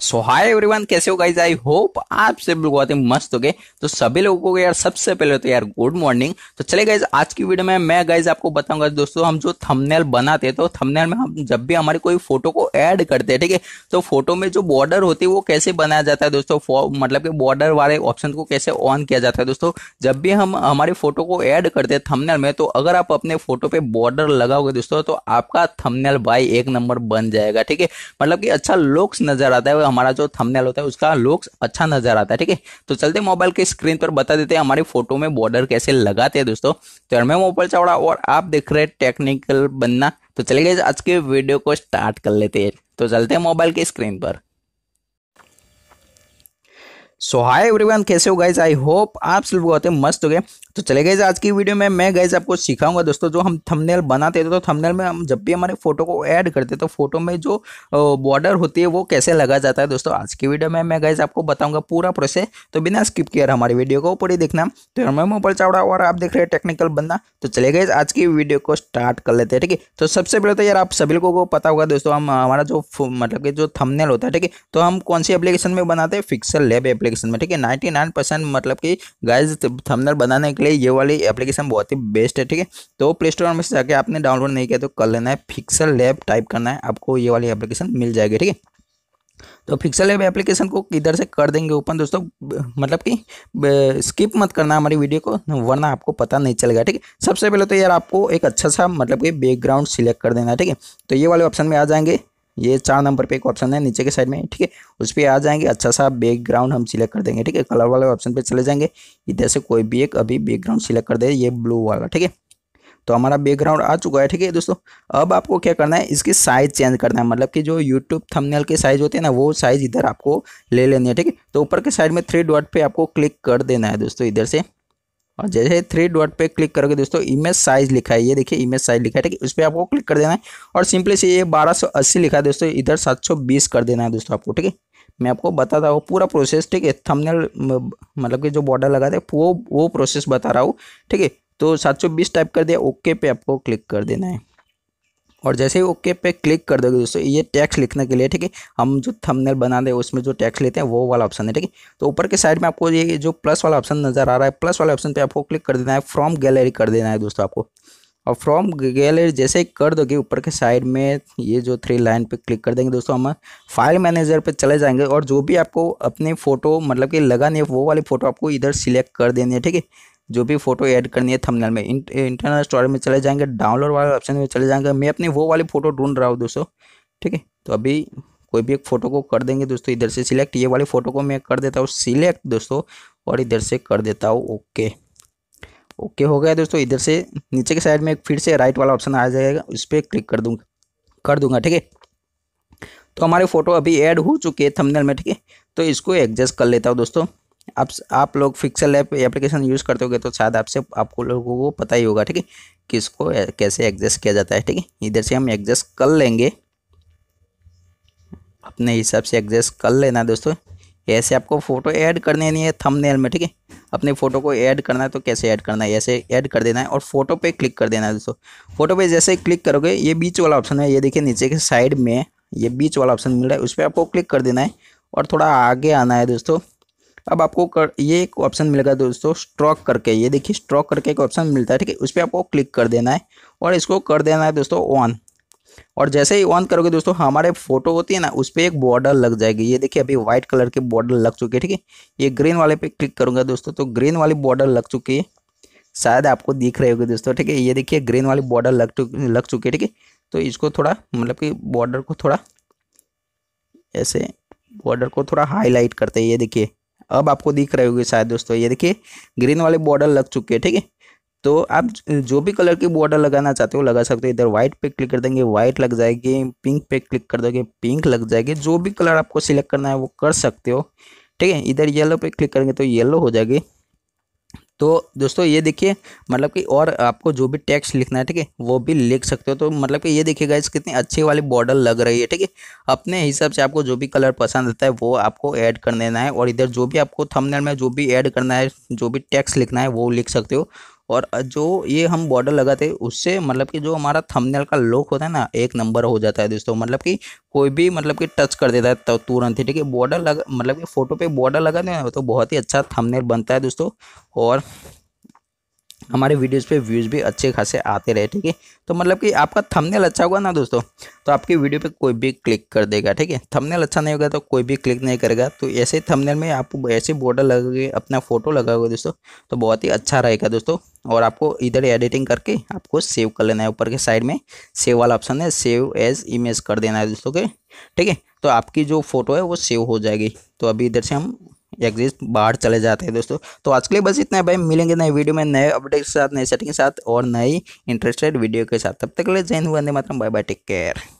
सो hi everyone कैसे हो guys I hope आप सब लोग बहुत ही मस्त हो गए तो सभी लोगों को यार सबसे पहले तो यार गुड मॉर्निंग तो चले गाइज आज की वीडियो में मैं गाइज आपको बताऊंगा दोस्तों हम जो थंबनेल बनाते हैं तो थंबनेल में हम जब भी हमारी कोई फोटो को ऐड करते हैं ठीक है तो फोटो में जो बॉर्डर होती है वो कैसे बनाया जाता है दोस्तों मतलब कि बॉर्डर वाले ऑप्शन को कैसे ऑन किया जाता है दोस्तों जब भी हम हमारी फोटो को ऐड करते हैं थमनेल में तो अगर आप अपने फोटो पे बॉर्डर लगाओगे दोस्तों तो आपका थमनेल बाई एक नंबर बन जाएगा ठीक है मतलब कि अच्छा लुक्स नजर आता है हमारा जो थंबनेल होता है उसका लुक्स अच्छा नजर आता है ठीक है तो चलते मोबाइल के स्क्रीन पर बता देते हैं हमारे फोटो में बॉर्डर कैसे लगाते हैं दोस्तों तो मैं मोबाइल चावड़ा और आप देख रहे हैं टेक्निकल बनना तो चलिए आज के वीडियो को स्टार्ट कर लेते हैं तो चलते हैं मोबाइल के स्क्रीन पर सो हाय एवरीवन कैसे हो गाइज आई होप आप सब बहुत मस्त हो गए तो चले गए आज की वीडियो में मैं गए आपको सिखाऊंगा दोस्तों जो हम थंबनेल बनाते थे तो थंबनेल में हम जब भी हमारे फोटो को ऐड करते तो फोटो में जो बॉर्डर होती है वो कैसे लगा जाता है दोस्तों आज की वीडियो में मैं गए आपको बताऊंगा पूरा प्रोसेस तो बिना स्किप किए हमारी वीडियो को पूरी देखना तो मैं मोबाइल चावड़ा और आप देख रहे हैं टेक्निकल बंदा तो चले गए आज की वीडियो को स्टार्ट कर लेते हैं ठीक है तो सबसे पहले तो यार आप सभी लोगों को पता होगा दोस्तों हम हमारा जो मतलब कि जो थमनेल होता है ठीक है तो हम कौन सी एप्लीकेशन में बनाते हैं फिक्सल लैब एप्लीकेशन में ठीक है नाइन्टी मतलब कि गाइज थमनेल बनाने के लिए ये वाली एप्लीकेशन बहुत ही बेस्ट है ठीक है तो प्ले स्टोर में से जाके आपने डाउनलोड नहीं किया तो कर लेना है फिक्सल लैब टाइप करना है आपको ये वाली एप्लीकेशन मिल जाएगी ठीक है तो फिक्सल ऐप एप्लीकेशन को इधर से कर देंगे ओपन दोस्तों मतलब कि स्किप मत करना हमारी वीडियो को वरना आपको पता नहीं चलेगा ठीक है सबसे पहले तो यार आपको एक अच्छा सा मतलब कि बैकग्राउंड सिलेक्ट कर देना है ठीक है तो ये वाले ऑप्शन में आ जाएंगे ये चार नंबर पे एक ऑप्शन है नीचे के साइड में ठीक है उस पर आ जाएंगे अच्छा सा बैकग्राउंड हम सिलेक्ट कर देंगे ठीक है कलर वाले ऑप्शन पे चले जाएंगे इधर से कोई भी एक अभी बैकग्राउंड सिलेक्ट कर दे ये ब्लू वाला ठीक है तो हमारा बैकग्राउंड आ चुका है ठीक है दोस्तों अब आपको क्या करना है इसकी साइज़ चेंज करना है मतलब कि जो यूट्यूब थंबनेल के साइज़ होते हैं ना वो साइज़ इधर आपको ले लेनी है ठीक है तो ऊपर के साइड में थ्री डॉट पे आपको क्लिक कर देना है दोस्तों इधर से और जैसे थ्री डॉट पे क्लिक करोगे दोस्तों इमेज साइज लिखा है ये देखिए इमेज साइज लिखा है ठीक है उस पर आपको क्लिक कर देना है और सिंपली से ये 1280 लिखा है दोस्तों इधर 720 कर देना है दोस्तों आपको ठीक है मैं आपको बता रहा हूँ पूरा प्रोसेस ठीक है थंबनेल मतलब कि जो बॉर्डर लगाते थे वो वो प्रोसेस बता रहा हूँ ठीक है तो बीस टाइप कर दिया ओके पे आपको क्लिक कर देना है और जैसे ही ओके पे क्लिक कर दोगे दोस्तों ये टैक्स लिखने के लिए ठीक है हम जो थंबनेल बना दें उसमें जो टैक्स लेते हैं वो वाला ऑप्शन है ठीक है तो ऊपर के साइड में आपको ये जो प्लस वाला ऑप्शन नजर आ रहा है प्लस वाले ऑप्शन पर आपको क्लिक कर देना है फ्रॉम गैलरी कर देना है दोस्तों आपको और फ्रॉम गैलरी जैसे ही कर दोगे ऊपर के साइड में ये जो थ्री लाइन पे क्लिक कर देंगे दोस्तों हम फाइल मैनेजर पे चले जाएंगे और जो भी आपको अपनी फ़ोटो मतलब कि लगानी है वो वाली फ़ोटो आपको इधर सिलेक्ट कर देनी है ठीक है जो भी फ़ोटो ऐड करनी है थंबनेल में इंटरनल स्टोरेज में चले जाएंगे डाउनलोड वाले ऑप्शन में चले जाएंगे मैं अपनी वो वाली फ़ोटो ढूंढ रहा हूँ दोस्तों ठीक है तो अभी कोई भी एक फ़ोटो को कर देंगे दोस्तों इधर से सिलेक्ट ये वाली फ़ोटो को मैं कर देता हूँ सिलेक्ट दोस्तों और इधर से कर देता हूँ ओके ओके हो गया दोस्तों इधर से नीचे के साइड में फिर से राइट वाला ऑप्शन आ जाएगा उस पर क्लिक कर दूंगा कर दूंगा ठीक है तो हमारे फ़ोटो अभी ऐड हो चुके हैं थंबनेल में ठीक है तो इसको एडजस्ट कर लेता हूँ दोस्तों आप आप लोग फिक्सल ऐप एप्लीकेशन यूज़ करते होगे तो शायद आपसे आपको लोगों को पता ही होगा ठीक है कि इसको कैसे एडजस्ट किया जाता है ठीक है इधर से हम एडजस्ट कर लेंगे अपने हिसाब से एडजस्ट कर लेना दोस्तों ऐसे आपको फ़ोटो ऐड करने नहीं है थंबनेल में ठीक है अपने फ़ोटो को ऐड करना है तो कैसे ऐड करना है ऐसे ऐड कर देना है और फोटो पे क्लिक कर देना है दोस्तों फोटो पे जैसे क्लिक करोगे ये बीच वाला ऑप्शन है ये देखिए नीचे के साइड में ये बीच वाला ऑप्शन मिल रहा है उस पर आपको क्लिक कर देना है और थोड़ा आगे आना है दोस्तों अब आपको कर ये एक ऑप्शन मिलेगा दोस्तों स्ट्रॉक करके ये देखिए स्ट्रॉक करके एक ऑप्शन मिलता है ठीक है उस पर आपको क्लिक कर देना है और इसको कर देना है दोस्तों ऑन और जैसे ही ऑन करोगे दोस्तों हमारे फोटो होती है ना उस पर एक बॉर्डर लग जाएगी ये देखिए अभी व्हाइट कलर की बॉर्डर लग चुकी है ठीक है ये ग्रीन वाले पे क्लिक करूंगा दोस्तों तो ग्रीन वाली बॉर्डर लग चुकी है शायद आपको दिख रहे होगी दोस्तों ठीक है ये देखिए ग्रीन वाली बॉर्डर लग चुकी लग चुकी है ठीक है तो इसको थोड़ा मतलब कि बॉर्डर को थोड़ा ऐसे बॉर्डर को थोड़ा हाईलाइट करते हैं ये देखिए अब आपको दिख रहे होगी शायद दोस्तों ये देखिए ग्रीन वाले बॉर्डर लग चुके हैं ठीक है तो आप जो भी कलर की बॉर्डर लगाना चाहते हो लगा सकते हो इधर व्हाइट पे क्लिक कर देंगे व्हाइट लग जाएगी पिंक पे क्लिक कर दोगे पिंक लग जाएगी जो भी कलर आपको सिलेक्ट करना है वो कर सकते हो ठीक है इधर येलो पे क्लिक करेंगे तो येलो हो जाएगी तो दोस्तों ये देखिए मतलब कि और आपको जो भी टेक्स्ट लिखना है ठीक है वो भी लिख सकते हो तो मतलब कि ये देखिएगा इस कितनी अच्छी वाली बॉर्डर लग रही है ठीक है अपने हिसाब से आपको जो भी कलर पसंद आता है वो आपको ऐड कर देना है और इधर जो भी आपको थंबनेल में जो भी ऐड करना है जो भी टेक्स्ट लिखना है वो लिख सकते हो और जो ये हम बॉर्डर लगाते हैं उससे मतलब कि जो हमारा थंबनेल का लुक होता है ना एक नंबर हो जाता है दोस्तों मतलब कि कोई भी मतलब कि टच कर देता है तो तुरंत ही ठीक है बॉर्डर लगा मतलब कि फ़ोटो पे बॉर्डर लगाते हैं तो बहुत ही अच्छा थंबनेल बनता है दोस्तों और हमारे वीडियोस पे व्यूज़ भी अच्छे खासे आते रहे ठीक है तो मतलब कि आपका थंबनेल अच्छा होगा ना दोस्तों तो आपकी वीडियो पे कोई भी क्लिक कर देगा ठीक है थंबनेल अच्छा नहीं होगा तो कोई भी क्लिक नहीं करेगा तो ऐसे थंबनेल में आप ऐसे बॉर्डर लगाओगे अपना फ़ोटो लगाओगे दोस्तों तो बहुत ही अच्छा रहेगा दोस्तों और आपको इधर एडिटिंग करके आपको सेव कर लेना है ऊपर के साइड में सेव वाला ऑप्शन है सेव एज इमेज कर देना है दोस्तों के ठीक है तो आपकी जो फ़ोटो है वो सेव हो जाएगी तो अभी इधर से हम एग्जिस्ट बाहर चले जाते हैं दोस्तों तो आज के लिए बस इतना है भाई मिलेंगे नए वीडियो में नए अपडेट्स के साथ नए सेटिंग के साथ और नई इंटरेस्टेड वीडियो के साथ तब तक के लिए जैन हुआ मात्र बाय बाय टेक केयर